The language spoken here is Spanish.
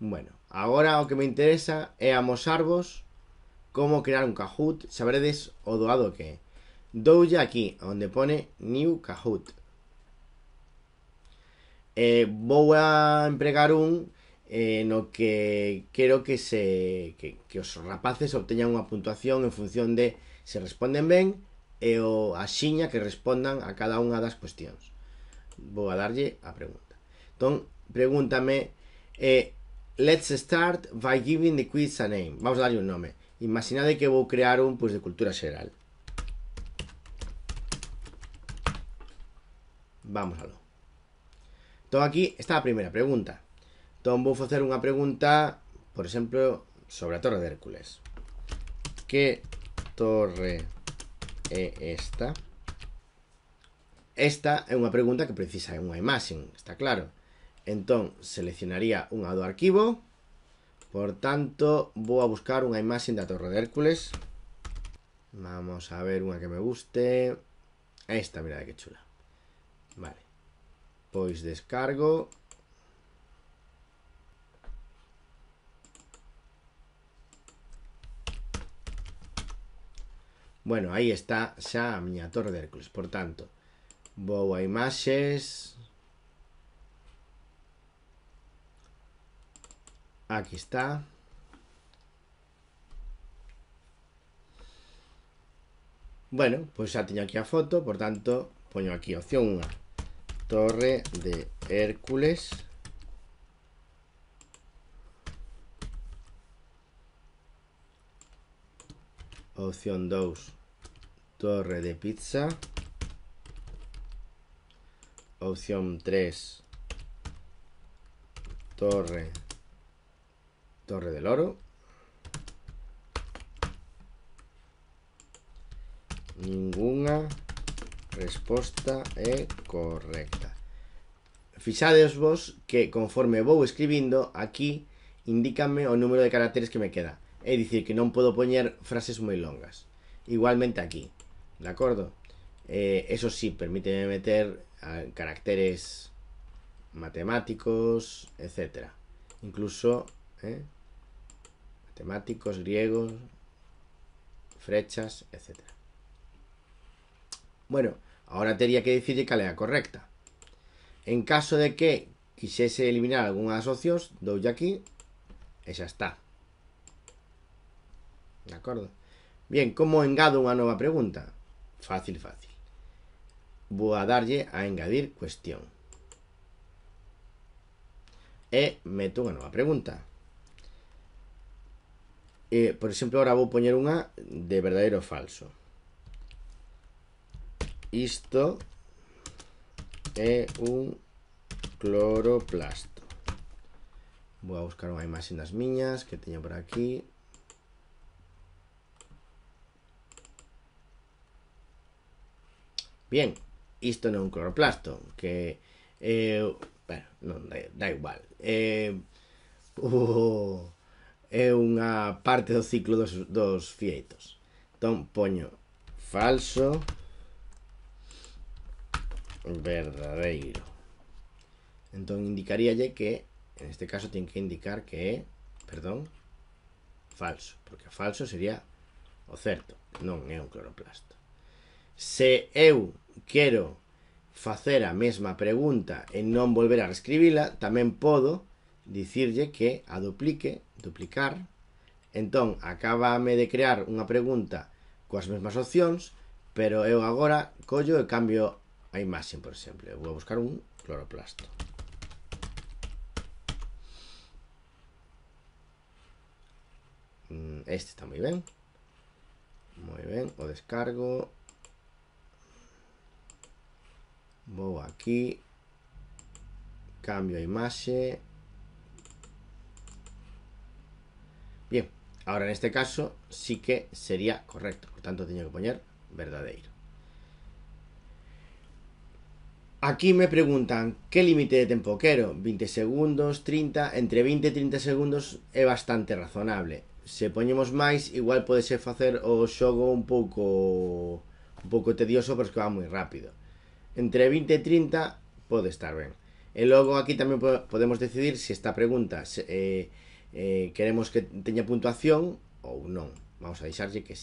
Bueno, agora o que me interesa é amosarvos como crear un Kahoot, saberedes o doado que é. Doulle aquí, onde pone New Kahoot. Eh, vou a empregar un eh, no que quero que se que, que os rapaces obteñan unha puntuación en función de se responden ben e o a xiña que respondan a cada unha das cuestións. Vou a darlle a pregunta. Entón, pregúntame eh, Let's start by giving the quiz a name. Vamos a darle un nombre. Imaginad que voy a crear un puzzle de cultura general. Vamos lo. aquí está la primera pregunta. Voy a hacer una pregunta, por ejemplo, sobre la Torre de Hércules. ¿Qué torre es esta? Esta es una pregunta que precisa de un imagen, está claro. Entonces, seleccionaría un dado archivo. por tanto voy a buscar imagen de la Torre de Hércules vamos a ver una que me guste esta, mira que chula vale pois descargo Bueno, ahí está ya mi Torre de Hércules. Por tanto, voy a imaxes, Aquí está. Bueno, pues ya tenido aquí a foto, por tanto, pongo aquí opción 1. Torre de Hércules. Opción 2. Torre de pizza. Opción 3. Torre Torre del Oro. Ninguna respuesta es eh, correcta. Fijaros vos que conforme voy escribiendo, aquí indícame el número de caracteres que me queda. Es decir, que no puedo poner frases muy longas. Igualmente aquí, de acuerdo? Eh, eso sí, permite meter caracteres matemáticos, etcétera. Incluso ¿eh? matemáticos, griegos, frechas, etc. Bueno, ahora tenía que decir que é correcta. En caso de que quisiese eliminar algún asocios, doulle aquí e xa está. De acordo? Bien, como engado unha nova pregunta? Fácil, fácil. Vou a darlle a engadir cuestión. E meto unha nova pregunta. Eh, por ejemplo, ahora voy a poner una de verdadero falso. Esto es un cloroplasto. Voy a buscar imagen más las miñas que tenía por aquí. Bien, esto no es un cloroplasto, que eh, bueno, da, igual. Eh, é unha parte do ciclo dos, dos fieitos. Entón, poño falso verdadeiro. Entón, indicaríalle que, en este caso, ten que indicar que é, perdón, falso. Porque falso sería o certo. Non é un cloroplasto. Se eu quero facer a mesma pregunta e non volver a reescribila, tamén podo dicirlle que a duplique, duplicar, entón acabame de crear unha pregunta coas mesmas opcións, pero eu agora collo e cambio a imaxe, por exemplo. Eu vou buscar un cloroplasto. Mm, este está moi ben. Moi ben, o descargo. Vou aquí. Cambio a imaxe. Bien, ahora en este caso sí que sería correcto. Por tanto, tenía que poner verdadero. Aquí me preguntan, ¿qué límite de tiempo quiero? 20 segundos, 30, entre 20 y 30 segundos es bastante razonable. Si ponemos más, igual puede ser facer o xogo un poco un poco tedioso, pero que va muy rápido. Entre 20 y 30 puede estar bien. Y e luego aquí también podemos decidir si esta pregunta eh, eh, queremos que teña puntuación ou non. Vamos a deixarlle que sí.